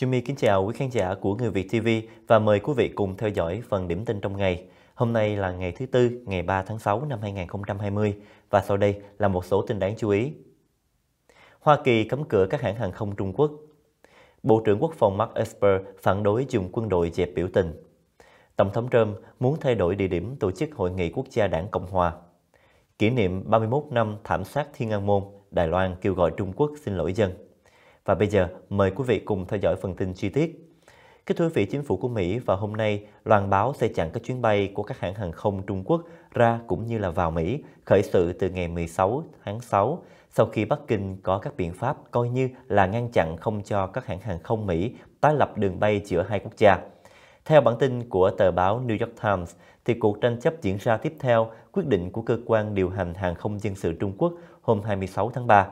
Jimmy kính chào quý khán giả của Người Việt TV và mời quý vị cùng theo dõi phần điểm tin trong ngày. Hôm nay là ngày thứ Tư, ngày 3 tháng 6 năm 2020 và sau đây là một số tin đáng chú ý. Hoa Kỳ cấm cửa các hãng hàng không Trung Quốc. Bộ trưởng Quốc phòng Mark Esper phản đối dùng quân đội dẹp biểu tình. Tổng thống Trump muốn thay đổi địa điểm tổ chức Hội nghị Quốc gia đảng Cộng Hòa. Kỷ niệm 31 năm thảm sát Thiên An Môn, Đài Loan kêu gọi Trung Quốc xin lỗi dân. Và bây giờ, mời quý vị cùng theo dõi phần tin chi tiết. Kính thưa quý vị, chính phủ của Mỹ và hôm nay loan báo sẽ chặn các chuyến bay của các hãng hàng không Trung Quốc ra cũng như là vào Mỹ, khởi sự từ ngày 16 tháng 6, sau khi Bắc Kinh có các biện pháp coi như là ngăn chặn không cho các hãng hàng không Mỹ tái lập đường bay giữa hai quốc gia. Theo bản tin của tờ báo New York Times, thì cuộc tranh chấp diễn ra tiếp theo quyết định của cơ quan điều hành hàng không dân sự Trung Quốc hôm 26 tháng 3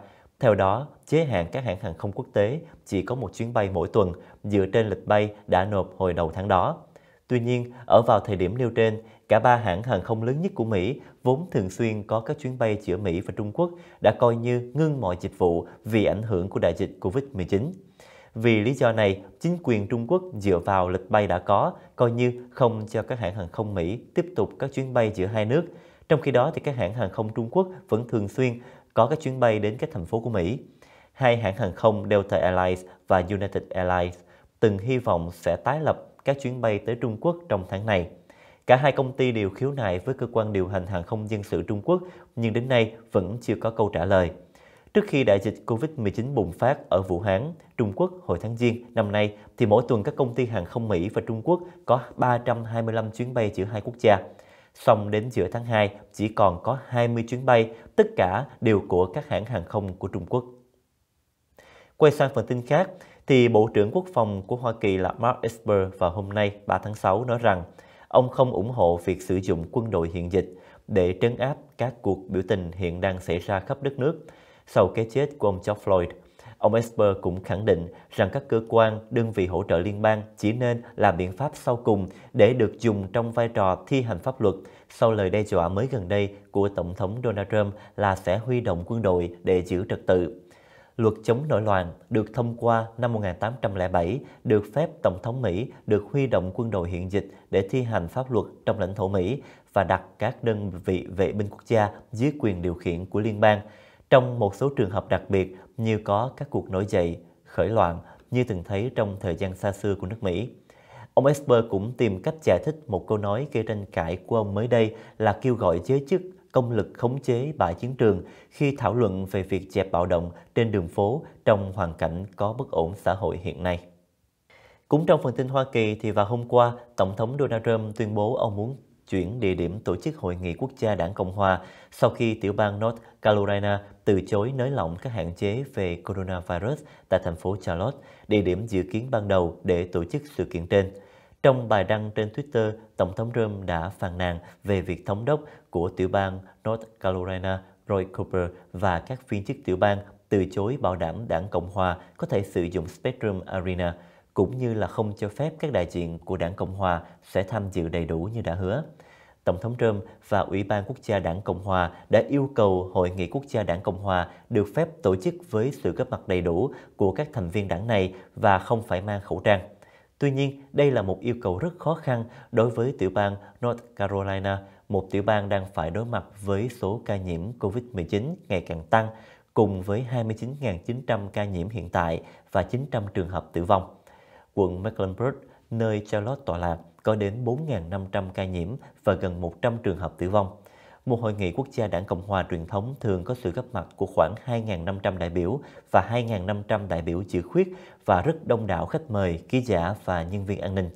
theo đó, giới hạn các hãng hàng không quốc tế chỉ có một chuyến bay mỗi tuần dựa trên lịch bay đã nộp hồi đầu tháng đó. Tuy nhiên, ở vào thời điểm nêu trên, cả ba hãng hàng không lớn nhất của Mỹ vốn thường xuyên có các chuyến bay giữa Mỹ và Trung Quốc đã coi như ngưng mọi dịch vụ vì ảnh hưởng của đại dịch Covid-19. Vì lý do này, chính quyền Trung Quốc dựa vào lịch bay đã có, coi như không cho các hãng hàng không Mỹ tiếp tục các chuyến bay giữa hai nước. Trong khi đó, thì các hãng hàng không Trung Quốc vẫn thường xuyên có các chuyến bay đến các thành phố của Mỹ. Hai hãng hàng không Delta Airlines và United Airlines từng hy vọng sẽ tái lập các chuyến bay tới Trung Quốc trong tháng này. Cả hai công ty đều khiếu nại với cơ quan điều hành hàng không dân sự Trung Quốc, nhưng đến nay vẫn chưa có câu trả lời. Trước khi đại dịch COVID-19 bùng phát ở Vũ Hán, Trung Quốc hồi tháng Giêng năm nay, thì mỗi tuần các công ty hàng không Mỹ và Trung Quốc có 325 chuyến bay giữa hai quốc gia xong đến giữa tháng 2 chỉ còn có 20 chuyến bay, tất cả đều của các hãng hàng không của Trung Quốc. Quay sang phần tin khác, thì Bộ trưởng Quốc phòng của Hoa Kỳ là Mark Esper vào hôm nay 3 tháng 6 nói rằng ông không ủng hộ việc sử dụng quân đội hiện dịch để trấn áp các cuộc biểu tình hiện đang xảy ra khắp đất nước sau cái chết của ông George Floyd Ông Esper cũng khẳng định rằng các cơ quan, đơn vị hỗ trợ liên bang chỉ nên là biện pháp sau cùng để được dùng trong vai trò thi hành pháp luật sau lời đe dọa mới gần đây của Tổng thống Donald Trump là sẽ huy động quân đội để giữ trật tự. Luật chống nổi loạn được thông qua năm 1807 được phép Tổng thống Mỹ được huy động quân đội hiện dịch để thi hành pháp luật trong lãnh thổ Mỹ và đặt các đơn vị vệ binh quốc gia dưới quyền điều khiển của liên bang. Trong một số trường hợp đặc biệt, như có các cuộc nổi dậy, khởi loạn như từng thấy trong thời gian xa xưa của nước Mỹ. Ông Esper cũng tìm cách giải thích một câu nói gây tranh cãi của ông mới đây là kêu gọi giới chức công lực khống chế bãi chiến trường khi thảo luận về việc dẹp bạo động trên đường phố trong hoàn cảnh có bất ổn xã hội hiện nay. Cũng trong phần tin Hoa Kỳ thì vào hôm qua, Tổng thống Donald Trump tuyên bố ông muốn chuyển địa điểm tổ chức hội nghị quốc gia đảng Cộng Hòa sau khi tiểu bang North Carolina từ chối nới lỏng các hạn chế về coronavirus tại thành phố Charlotte, địa điểm dự kiến ban đầu để tổ chức sự kiện trên. Trong bài đăng trên Twitter, Tổng thống Trump đã phàn nàn về việc thống đốc của tiểu bang North Carolina Roy Cooper và các viên chức tiểu bang từ chối bảo đảm đảng Cộng Hòa có thể sử dụng Spectrum Arena – cũng như là không cho phép các đại diện của đảng Cộng Hòa sẽ tham dự đầy đủ như đã hứa. Tổng thống Trump và Ủy ban Quốc gia Đảng Cộng Hòa đã yêu cầu Hội nghị Quốc gia Đảng Cộng Hòa được phép tổ chức với sự góp mặt đầy đủ của các thành viên đảng này và không phải mang khẩu trang. Tuy nhiên, đây là một yêu cầu rất khó khăn đối với tiểu bang North Carolina, một tiểu bang đang phải đối mặt với số ca nhiễm COVID-19 ngày càng tăng, cùng với 29.900 ca nhiễm hiện tại và 900 trường hợp tử vong quận Mecklenburg, nơi Charlotte tọa lạc, có đến 4.500 ca nhiễm và gần 100 trường hợp tử vong. Một hội nghị quốc gia đảng Cộng hòa truyền thống thường có sự góp mặt của khoảng 2.500 đại biểu và 2.500 đại biểu dự khuyết và rất đông đảo khách mời, ký giả và nhân viên an ninh.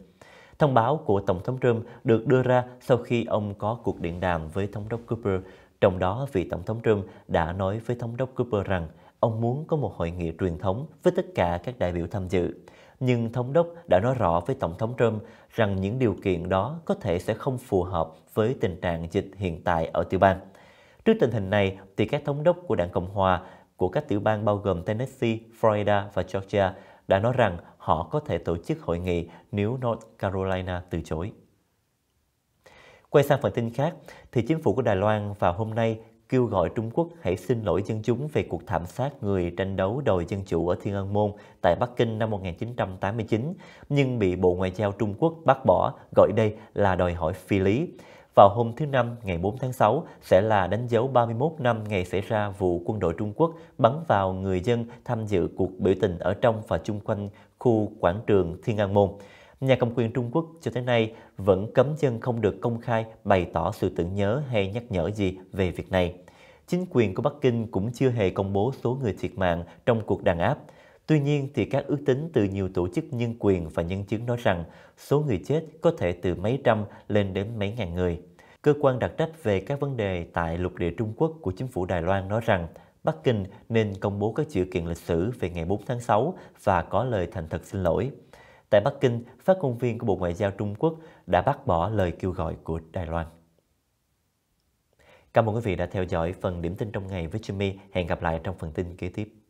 Thông báo của Tổng thống Trump được đưa ra sau khi ông có cuộc điện đàm với Thống đốc Cooper, trong đó vị Tổng thống Trump đã nói với Thống đốc Cooper rằng Ông muốn có một hội nghị truyền thống với tất cả các đại biểu tham dự. Nhưng thống đốc đã nói rõ với Tổng thống Trump rằng những điều kiện đó có thể sẽ không phù hợp với tình trạng dịch hiện tại ở tiểu bang. Trước tình hình này, thì các thống đốc của đảng Cộng Hòa của các tiểu bang bao gồm Tennessee, Florida và Georgia đã nói rằng họ có thể tổ chức hội nghị nếu North Carolina từ chối. Quay sang phần tin khác, thì chính phủ của Đài Loan vào hôm nay kêu gọi Trung Quốc hãy xin lỗi dân chúng về cuộc thảm sát người tranh đấu đòi dân chủ ở Thiên An Môn tại Bắc Kinh năm 1989, nhưng bị Bộ Ngoại giao Trung Quốc bác bỏ, gọi đây là đòi hỏi phi lý. Vào hôm thứ Năm ngày 4 tháng 6 sẽ là đánh dấu 31 năm ngày xảy ra vụ quân đội Trung Quốc bắn vào người dân tham dự cuộc biểu tình ở trong và chung quanh khu quảng trường Thiên An Môn nhà cầm quyền Trung Quốc cho tới nay vẫn cấm dân không được công khai bày tỏ sự tưởng nhớ hay nhắc nhở gì về việc này. Chính quyền của Bắc Kinh cũng chưa hề công bố số người thiệt mạng trong cuộc đàn áp. Tuy nhiên thì các ước tính từ nhiều tổ chức nhân quyền và nhân chứng nói rằng số người chết có thể từ mấy trăm lên đến mấy ngàn người. Cơ quan đặc trách về các vấn đề tại lục địa Trung Quốc của chính phủ Đài Loan nói rằng Bắc Kinh nên công bố các sự kiện lịch sử về ngày 4 tháng 6 và có lời thành thật xin lỗi. Tại Bắc Kinh, phát ngôn viên của Bộ Ngoại giao Trung Quốc đã bác bỏ lời kêu gọi của Đài Loan. Cảm ơn quý vị đã theo dõi phần điểm tin trong ngày với Jimmy. Hẹn gặp lại trong phần tin kế tiếp.